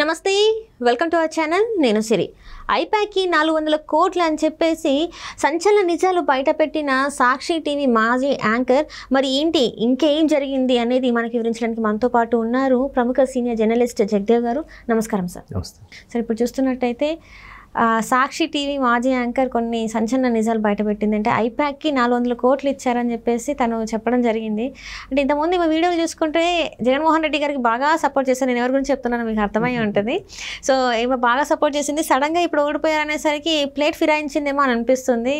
నమస్తే welcome to our channel నేను సిరి ఐపాక్కి నాలుగు వందల కోట్లు అని చెప్పేసి సంచలన నిజాలు బయటపెట్టిన సాక్షి టీవీ మాజీ యాంకర్ మరి ఏంటి ఇంకేం జరిగింది అనేది మనకి వివరించడానికి మనతో పాటు ఉన్నారు ప్రముఖ సీనియర్ జర్నలిస్ట్ జగదేవ్ గారు నమస్కారం సార్ సార్ ఇప్పుడు చూస్తున్నట్టయితే సాక్షి టీవీ మాజీ యాంకర్ కొన్ని సంచలన నిజాలు బయటపెట్టింది అంటే ఐప్యాక్కి నాలుగు వందల కోట్లు ఇచ్చారని చెప్పేసి తను చెప్పడం జరిగింది అంటే ఇంతకుముందు మా వీడియోలు చూసుకుంటే జగన్మోహన్ రెడ్డి గారికి బాగా సపోర్ట్ చేశాను నేను ఎవరి గురించి చెప్తున్నాను మీకు అర్థమై ఉంటుంది సో ఈమె బాగా సపోర్ట్ చేసింది సడన్గా ఇప్పుడు ఓడిపోయారనేసరికి ప్లేట్ ఫిరాయించిందేమో అని అనిపిస్తుంది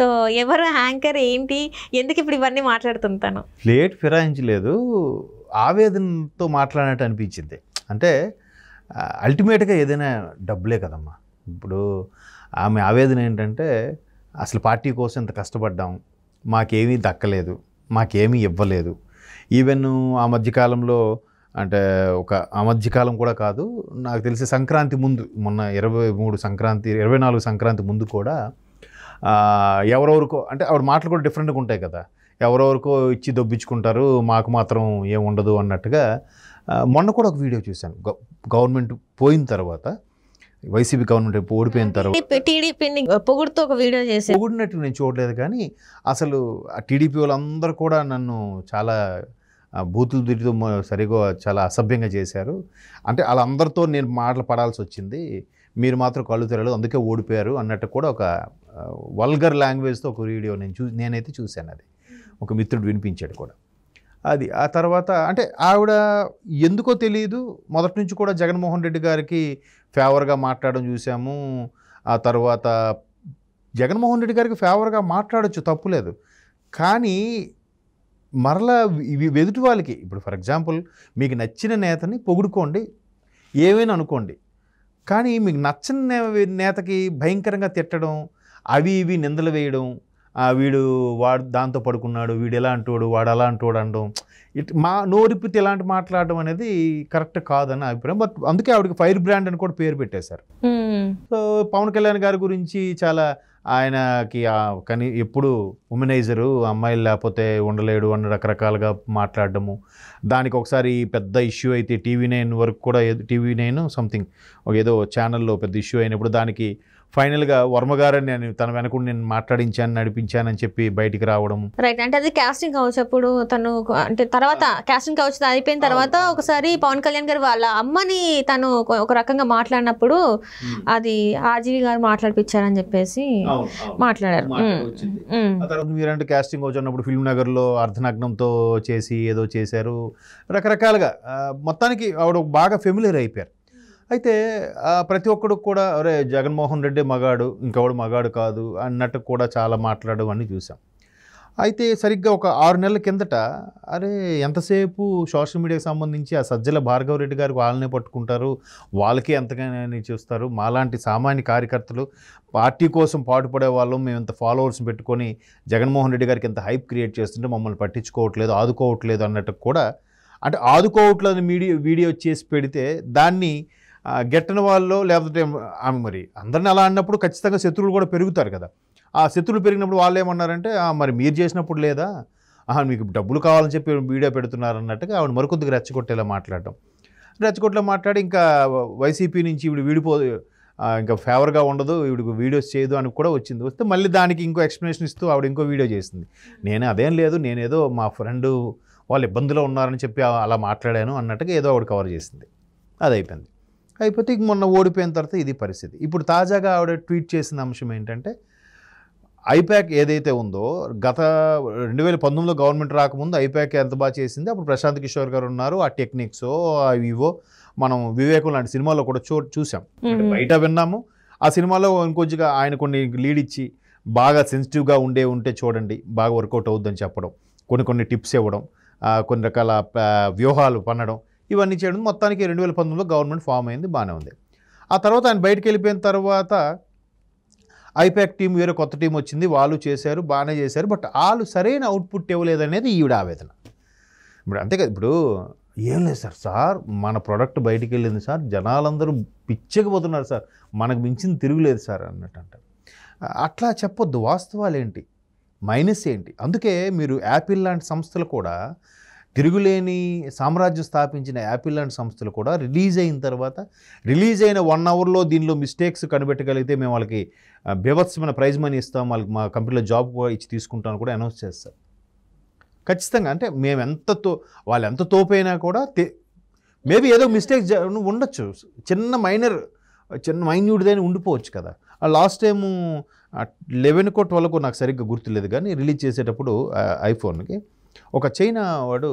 సో ఎవరు యాంకర్ ఏంటి ఎందుకు ఇప్పుడు ఇవన్నీ మాట్లాడుతుంటాను ప్లేట్ ఫిరాయించలేదు ఆవేదనతో మాట్లాడినట్టు అనిపించింది అంటే అల్టిమేట్గా ఏదైనా డబ్బులే కదమ్మా ఇప్పుడు ఆమె ఆవేదన ఏంటంటే అసలు పార్టీ కోసం ఇంత కష్టపడ్డాం మాకేమీ దక్కలేదు మాకేమీ ఇవ్వలేదు ఈవెన్ ఆ మధ్యకాలంలో అంటే ఒక ఆ మధ్యకాలం కూడా కాదు నాకు తెలిసి సంక్రాంతి ముందు మొన్న ఇరవై మూడు సంక్రాంతి ఇరవై నాలుగు సంక్రాంతి ముందు కూడా ఎవరెవరికో అంటే ఆవిడ మాటలు కూడా డిఫరెంట్గా ఉంటాయి కదా ఎవరెవరికో ఇచ్చి దొబ్బించుకుంటారు మాకు మాత్రం ఏముండదు అన్నట్టుగా మొన్న కూడా ఒక వీడియో చూశాను గవర్నమెంట్ పోయిన తర్వాత వైసీపీ గవర్నమెంట్ ఓడిపోయిన తర్వాత టీడీపీని పొగుడుతూ ఒక వీడియో చేసి పొగిడినట్టు నేను చూడలేదు కానీ అసలు ఆ టీడీపీ వాళ్ళందరూ కూడా నన్ను చాలా బూతులు తిరుగుతూ సరిగా చాలా అసభ్యంగా చేశారు అంటే వాళ్ళందరితో నేను మాటలు పడాల్సి వచ్చింది మీరు మాత్రం కళ్ళు తెరలేదు అందుకే ఓడిపోయారు అన్నట్టు కూడా ఒక వల్గర్ లాంగ్వేజ్తో ఒక వీడియో నేను చూ నేనైతే చూశాను అది ఒక మిత్రుడు వినిపించాడు కూడా అది ఆ తర్వాత అంటే ఆవిడ ఎందుకో తెలియదు మొదటి నుంచి కూడా జగన్మోహన్ రెడ్డి గారికి ఫేవర్గా మాట్లాడడం చూసాము ఆ తర్వాత జగన్మోహన్ రెడ్డి గారికి ఫేవర్గా మాట్లాడచ్చు తప్పులేదు కానీ మరలా ఇవి ఎదుటి వాళ్ళకి ఇప్పుడు ఫర్ ఎగ్జాంపుల్ మీకు నచ్చిన నేతని పొగుడుకోండి ఏమైనా అనుకోండి కానీ మీకు నచ్చిన నేతకి భయంకరంగా తిట్టడం అవి ఇవి నిందలు వేయడం వీడు వాడు దాంతో పడుకున్నాడు వీడు ఎలా అంటాడు వాడు అలా అంటాడు అనడం ఇట్ మా నోరిప్పితే ఇలాంటి మాట్లాడడం అనేది కరెక్ట్ కాదని అభిప్రాయం బట్ అందుకే ఆవిడకి ఫైర్ బ్రాండ్ అని కూడా పేరు పెట్టేశారు సో పవన్ కళ్యాణ్ గారి గురించి చాలా ఆయనకి కానీ ఎప్పుడు ఉమెనైజరు అమ్మాయిలు లేకపోతే ఉండలేడు అని రకరకాలుగా మాట్లాడడము దానికి ఒకసారి పెద్ద ఇష్యూ అయితే టీవీ నైన్ వరకు కూడా టీవీ నైన్ సంథింగ్ ఏదో ఛానల్లో పెద్ద ఇష్యూ అయినప్పుడు దానికి ఫైనల్గా వర్మగారని నేను తన వెనకుండా నేను మాట్లాడించాను నడిపించానని చెప్పి బయటికి రావడం రైట్ అంటే అది కాస్టింగ్ కావచ్చు అప్పుడు తను అంటే తర్వాత కాస్టింగ్ కావచ్చు అయిపోయిన తర్వాత ఒకసారి పవన్ కళ్యాణ్ గారు వాళ్ళ అమ్మని తను ఒక రకంగా మాట్లాడినప్పుడు అది ఆర్జీవి గారు మాట్లాడిపించారని చెప్పేసి మాట్లాడారు మీరంటే కాస్టింగ్ హౌస్ అన్నప్పుడు ఫిల్మ్ నగర్లో అర్ధనగ్నంతో చేసి ఏదో చేశారు రకరకాలుగా మొత్తానికి ఆవిడ బాగా ఫెమిలియర్ అయిపోయారు అయితే ప్రతి ఒక్కడు కూడా అరే జగన్మోహన్ రెడ్డి మగాడు ఇంకెవడు మగాడు కాదు అన్నట్టు కూడా చాలా మాట్లాడు అని చూసాం అయితే సరిగ్గా ఒక ఆరు నెలల కిందట అరే ఎంతసేపు సోషల్ మీడియాకి సంబంధించి ఆ సజ్జల భార్గవ రెడ్డి గారు వాళ్ళనే పట్టుకుంటారు వాళ్ళకే ఎంతగానే చూస్తారు మాలాంటి సామాన్య కార్యకర్తలు పార్టీ కోసం పాటుపడే వాళ్ళం మేము ఇంత ఫాలోవర్స్ పెట్టుకొని జగన్మోహన్ రెడ్డి గారికి ఇంత హైప్ క్రియేట్ చేస్తుంటే మమ్మల్ని పట్టించుకోవట్లేదు ఆదుకోవట్లేదు అన్నట్టు కూడా అంటే ఆదుకోవట్లేదు మీడియా వీడియో చేసి పెడితే దాన్ని గెట్టని వాళ్ళు లేకపోతే ఆమె మరి అందరిని అలా అన్నప్పుడు ఖచ్చితంగా శత్రువులు కూడా పెరుగుతారు కదా ఆ శత్రువులు పెరిగినప్పుడు వాళ్ళు ఏమన్నారంటే మరి మీరు చేసినప్పుడు లేదా మీకు డబ్బులు కావాలని చెప్పి వీడియో పెడుతున్నారు అన్నట్టుగా ఆవిడ మరికొద్దిగా రెచ్చగొట్టేలా మాట్లాడటం రెచ్చగొట్టేలా మాట్లాడి ఇంకా వైసీపీ నుంచి ఇవి వీడిపో ఇంకా ఫేవర్గా ఉండదు వీడికి వీడియోస్ చేయదు అని కూడా వచ్చింది వస్తే మళ్ళీ దానికి ఇంకో ఎక్స్ప్లెనేషన్ ఇస్తూ ఆవిడ ఇంకో వీడియో చేసింది నేను అదేం లేదు నేనేదో మా ఫ్రెండ్ వాళ్ళు ఇబ్బందిలో ఉన్నారని చెప్పి అలా మాట్లాడాను అన్నట్టుగా ఏదో ఆవిడ కవర్ చేసింది అదైపోయింది అయిపోతే ఇక మొన్న ఓడిపోయిన తర్వాత ఇది పరిస్థితి ఇప్పుడు తాజాగా ఆవిడ ట్వీట్ చేసిన అంశం ఏంటంటే ఐప్యాక్ ఏదైతే ఉందో గత రెండు వేల పంతొమ్మిదిలో గవర్నమెంట్ రాకముందు ఐప్యాక్ ఎంత బాగా చేసింది అప్పుడు ప్రశాంత్ కిషోర్ గారు ఉన్నారు ఆ టెక్నిక్స్ ఇవో మనం వివేకం లాంటి సినిమాలో కూడా చూ చూసాం బయట విన్నాము ఆ సినిమాలో ఇంకొంచెంగా ఆయన కొన్ని లీడ్ ఇచ్చి బాగా సెన్సిటివ్గా ఉండే ఉంటే చూడండి బాగా వర్కౌట్ అవుద్దని చెప్పడం కొన్ని కొన్ని టిప్స్ ఇవ్వడం కొన్ని రకాల వ్యూహాలు పన్నడం ఇవన్నీ చేయడం మొత్తానికి రెండు వేల పంతొమ్మిదిలో గవర్నమెంట్ ఫామ్ అయింది బాగానే ఉంది ఆ తర్వాత ఆయన బయటకు వెళ్ళిపోయిన తర్వాత ఐపాక్ టీం వేరే కొత్త టీం వచ్చింది వాళ్ళు చేశారు బాగానే చేశారు బట్ వాళ్ళు సరైన అవుట్పుట్ ఇవ్వలేదనేది ఈవిడ ఆవేదన ఇప్పుడు అంతే కదా ఇప్పుడు ఏం లేదు సార్ సార్ మన ప్రోడక్ట్ బయటికి వెళ్ళింది సార్ జనాలందరూ పిచ్చకపోతున్నారు సార్ మనకు మించింది తిరుగులేదు సార్ అన్నట్టు అంట అట్లా చెప్పొద్దు వాస్తవాలు ఏంటి మైనస్ ఏంటి అందుకే మీరు యాపిల్ లాంటి సంస్థలు కూడా తిరుగులేని సామ్రాజ్యం స్థాపించిన యాపిల్ అండ్ సంస్థలు కూడా రిలీజ్ అయిన తర్వాత రిలీజ్ అయిన వన్ అవర్లో దీనిలో మిస్టేక్స్ కనిపెట్టగలిగితే మేము వాళ్ళకి బీభత్సమైన ప్రైజ్ మనీ ఇస్తాం వాళ్ళకి మా కంపెనీలో జాబ్ ఇచ్చి తీసుకుంటామని కూడా అనౌన్స్ చేస్తారు ఖచ్చితంగా అంటే మేము ఎంత తో వాళ్ళు ఎంత తోపైనా కూడా మేబీ ఏదో మిస్టేక్ ఉండొచ్చు చిన్న మైనర్ చిన్న మైన్యూడిదైనా ఉండిపోవచ్చు కదా లాస్ట్ టైము లెవెన్కో ట్వెల్వ్కో నాకు సరిగ్గా గుర్తులేదు కానీ రిలీజ్ చేసేటప్పుడు ఐఫోన్కి ఒక చైనా వాడు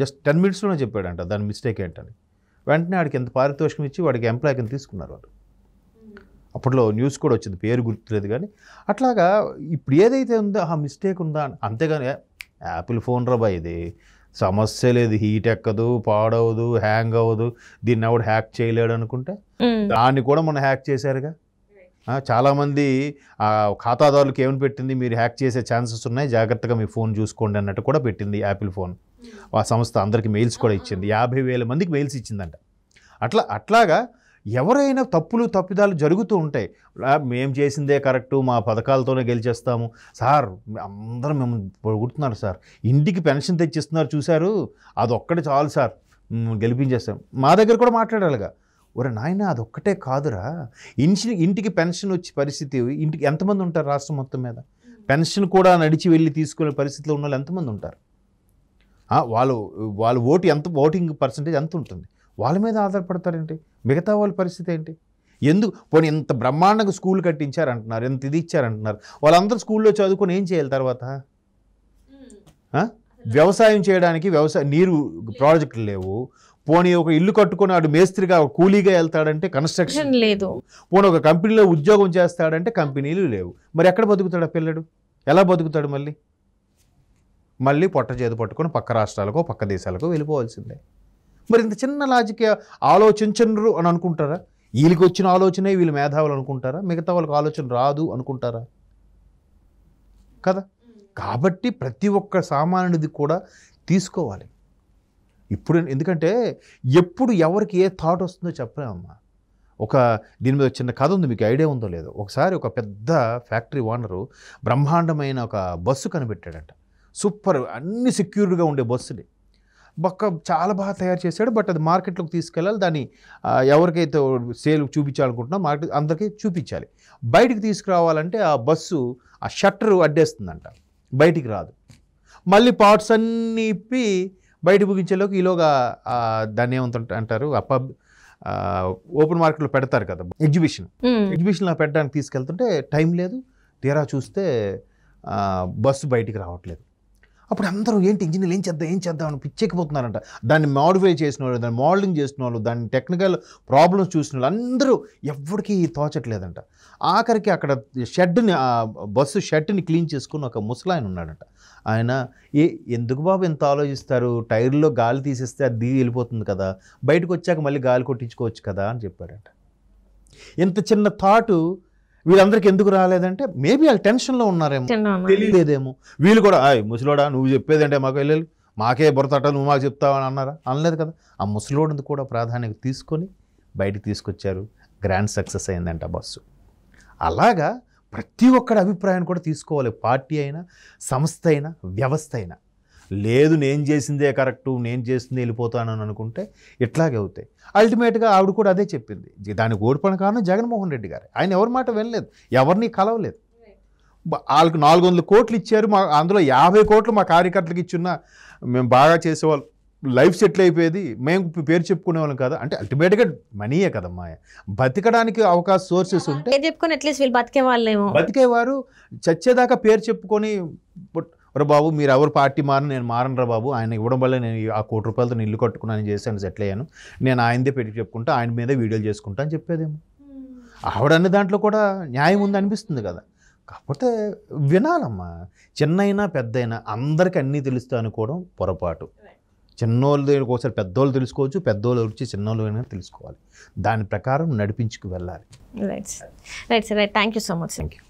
జస్ట్ టెన్ మినిట్స్లోనే చెప్పాడంట దాని మిస్టేక్ ఏంటని వెంటనే వాడికి ఎంత పారితోషికం ఇచ్చి వాడికి ఎంప్లాయ్ కింద తీసుకున్నారు వాడు అప్పట్లో న్యూస్ కూడా వచ్చింది పేరు గుర్తులేదు కానీ అట్లాగా ఇప్పుడు ఏదైతే ఉందో ఆ మిస్టేక్ ఉందా అంతేగాని యాపిల్ ఫోన్ రాబా ఇది సమస్య లేదు హీట్ ఎక్కదు పాడవదు హ్యాంగ్ అవ్వదు దీన్ని ఎవడు హ్యాక్ చేయలేడు అనుకుంటే దాన్ని కూడా మనం హ్యాక్ చేశారుగా చాలామంది ఖాతాదారులకు ఏమని పెట్టింది మీరు హ్యాక్ చేసే ఛాన్సెస్ ఉన్నాయి జాగ్రత్తగా మీ ఫోన్ చూసుకోండి అన్నట్టు కూడా పెట్టింది యాపిల్ ఫోన్ ఆ సంస్థ అందరికీ మెయిల్స్ కూడా ఇచ్చింది యాభై వేల మందికి మెయిల్స్ ఇచ్చిందంట అట్లా అట్లాగా ఎవరైనా తప్పులు తప్పిదాలు జరుగుతూ ఉంటాయి మేము చేసిందే కరెక్టు మా పథకాలతోనే గెలిచేస్తాము సార్ అందరూ మేము పొగుడుతున్నారు సార్ ఇంటికి పెన్షన్ తెచ్చిస్తున్నారు చూశారు అదొక్కటి చాలు సార్ గెలిపించేస్తాం మా దగ్గర కూడా మాట్లాడాలిగా ఒరే నాయన ఒక్కటే కాదురా ఇన్షి ఇంటికి పెన్షన్ వచ్చే పరిస్థితి ఇంటికి ఎంతమంది ఉంటారు రాష్ట్రం మొత్తం మీద పెన్షన్ కూడా నడిచి వెళ్ళి తీసుకునే పరిస్థితిలో ఉన్న వాళ్ళు ఎంతమంది ఉంటారు వాళ్ళు వాళ్ళు ఓటు ఎంత ఓటింగ్ పర్సంటేజ్ ఎంత ఉంటుంది వాళ్ళ మీద ఆధారపడతారేంటి మిగతా వాళ్ళ పరిస్థితి ఏంటి ఎందుకు పోనీ ఇంత బ్రహ్మాండంగా స్కూల్ కట్టించారంటున్నారు ఎంత ఇది ఇచ్చారంటున్నారు వాళ్ళందరూ స్కూల్లో చదువుకొని ఏం చేయాలి తర్వాత వ్యవసాయం చేయడానికి వ్యవసాయ నీరు ప్రాజెక్టులు లేవు పోనీ ఒక ఇల్లు కట్టుకుని ఆడు మేస్త్రిగా కూలీగా వెళ్తాడంటే కన్స్ట్రక్షన్ లేదు పోనీ ఒక కంపెనీలో ఉద్యోగం చేస్తాడంటే కంపెనీలు లేవు మరి ఎక్కడ బతుకుతాడు పిల్లడు ఎలా బతుకుతాడు మళ్ళీ మళ్ళీ పొట్ట చేతి పట్టుకొని పక్క రాష్ట్రాలకు పక్క దేశాలకు వెళ్ళిపోవాల్సిందే మరి ఇంత చిన్న లాజిక్ ఆలోచించరు అని అనుకుంటారా వీళ్ళకి వచ్చిన ఆలోచనే వీళ్ళు మేధావులు అనుకుంటారా మిగతా వాళ్ళకి ఆలోచన రాదు అనుకుంటారా కదా కాబట్టి ప్రతి ఒక్క సామాన్యుడిది కూడా తీసుకోవాలి ఇప్పుడు ఎందుకంటే ఎప్పుడు ఎవరికి ఏ థాట్ వస్తుందో చెప్పలేమమ్మా ఒక దీని మీద చిన్న కథ ఉంది మీకు ఐడియా ఉందో లేదో ఒకసారి ఒక పెద్ద ఫ్యాక్టరీ ఓనరు బ్రహ్మాండమైన ఒక బస్సు కనిపెట్టాడంట సూపర్ అన్ని సెక్యూర్డ్గా ఉండే బస్సుని బొక్క చాలా బాగా తయారు చేశాడు బట్ అది మార్కెట్లోకి తీసుకెళ్ళాలి దాన్ని ఎవరికైతే సేల్ చూపించాలనుకుంటున్నా మార్కెట్ అందరికీ చూపించాలి బయటికి తీసుకురావాలంటే ఆ బస్సు ఆ షట్టర్ అడ్డేస్తుందంట బయటికి రాదు మళ్ళీ పార్ట్స్ అన్నీ ఇప్పి బయట ముగించేలోకి ఈలోగా దాన్ని ఏమంత అంటారు ఆ పబ్ ఓపెన్ మార్కెట్లో పెడతారు కదా ఎగ్జిబిషన్ ఎగ్జిబిషన్లో పెట్టడానికి తీసుకెళ్తుంటే టైం లేదు తీరా చూస్తే బస్సు బయటికి రావట్లేదు అప్పుడు అందరూ ఏంటి ఇంజనీర్లు ఏం చేద్దాం ఏం చేద్దాం అని పిచ్చెక్కిపోతున్నారంట దాన్ని మాడిఫై చేసిన వాళ్ళు దాన్ని మోడలింగ్ చేసిన వాళ్ళు దాన్ని టెక్నికల్ ప్రాబ్లమ్స్ చూసిన వాళ్ళు అందరూ ఎవరికీ తోచట్లేదంట ఆఖరికి అక్కడ షెడ్ని బస్సు షెడ్ని క్లీన్ చేసుకుని ఒక ముసలాయన ఉన్నాడంట ఆయన ఏ ఎందుకు బాబు ఎంత ఆలోచిస్తారు టైర్లో గాలి తీసేస్తే అది దిగి వెళ్ళిపోతుంది కదా బయటకు వచ్చాక మళ్ళీ గాలి కొట్టించుకోవచ్చు కదా అని చెప్పాడంట ఇంత చిన్న థాటు వీళ్ళందరికీ ఎందుకు రాలేదంటే మేబీ వాళ్ళు టెన్షన్లో ఉన్నారేమో తెలియలేదేమో వీళ్ళు కూడా ముసలోడా నువ్వు చెప్పేదంటే మాకు వెళ్ళాలి మాకే బుర్రతట నువ్వు మాకు అని అన్నారా అనలేదు కదా ఆ ముసలోడిని కూడా ప్రాధాన్యత తీసుకొని బయటికి తీసుకొచ్చారు గ్రాండ్ సక్సెస్ అయిందంట బస్సు అలాగా ప్రతి ఒక్కడి అభిప్రాయాన్ని కూడా తీసుకోవాలి పార్టీ అయినా సంస్థ అయినా వ్యవస్థ అయినా లేదు నేను చేసిందే కరెక్టు నేను చేసిందే అని అనుకుంటే ఇట్లాగే అవుతాయి అల్టిమేట్గా ఆవిడ కూడా అదే చెప్పింది దానికి ఓడిపోయిన కారణం జగన్మోహన్ రెడ్డి గారు ఆయన ఎవరి మాట వినలేదు ఎవరిని కలవలేదు వాళ్ళకి నాలుగు వందల కోట్లు ఇచ్చారు మా అందులో యాభై కోట్లు మా కార్యకర్తలకు ఇచ్చిన మేము బాగా చేసేవాళ్ళు లైఫ్ సెటిల్ అయిపోయేది మేము పేరు చెప్పుకునేవాళ్ళం కదా అంటే అల్టిమేట్గా మనీయే కదమ్మా బతకడానికి అవకాశ సోర్సెస్ ఉంటాయి చెప్పుకొని అట్లీస్ట్ వీళ్ళు బతికే వాళ్ళేమో బతికేవారు చచ్చేదాకా పేరు చెప్పుకొని రా బాబు మీరు ఎవరు పార్టీ మారని నేను మారను రా బాబు ఆయన ఇవ్వడం వల్ల నేను ఆ కోటి రూపాయలతో ఇల్లు కట్టుకున్నాను చేశాను సెటిల్ అయ్యాను నేను ఆయనదే పెట్టి చెప్పుకుంటా ఆయన మీదే వీడియోలు చేసుకుంటా అని చెప్పేదేమో hmm. ఆవిడన్న దాంట్లో కూడా న్యాయం ఉంది అనిపిస్తుంది కదా కాకపోతే వినాలమ్మా చిన్నైనా పెద్దయినా అందరికీ అన్నీ తెలుస్తా అనుకోవడం పొరపాటు చిన్నోళ్ళ ఒకసారి పెద్దోళ్ళు తెలుసుకోవచ్చు పెద్దోళ్ళు వచ్చి చిన్నోళ్ళు అయినా తెలుసుకోవాలి దాని ప్రకారం నడిపించుకు వెళ్ళాలి right right sir right thank you so much thank you